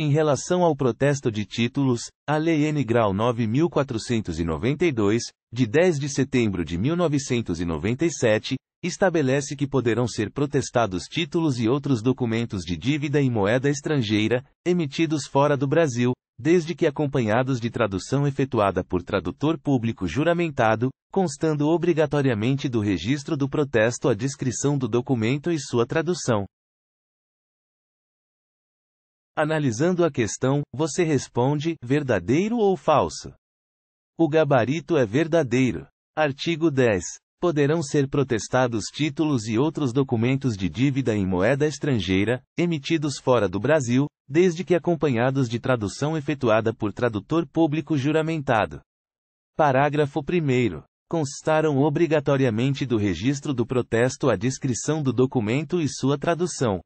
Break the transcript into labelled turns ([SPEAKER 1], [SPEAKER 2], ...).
[SPEAKER 1] Em relação ao protesto de títulos, a Lei N. Grau 9492, de 10 de setembro de 1997, estabelece que poderão ser protestados títulos e outros documentos de dívida em moeda estrangeira, emitidos fora do Brasil, desde que acompanhados de tradução efetuada por tradutor público juramentado, constando obrigatoriamente do registro do protesto a descrição do documento e sua tradução. Analisando a questão, você responde: verdadeiro ou falso? O gabarito é verdadeiro. Artigo 10. Poderão ser protestados títulos e outros documentos de dívida em moeda estrangeira, emitidos fora do Brasil, desde que acompanhados de tradução efetuada por tradutor público juramentado. Parágrafo 1. Constaram obrigatoriamente do registro do protesto a descrição do documento e sua tradução.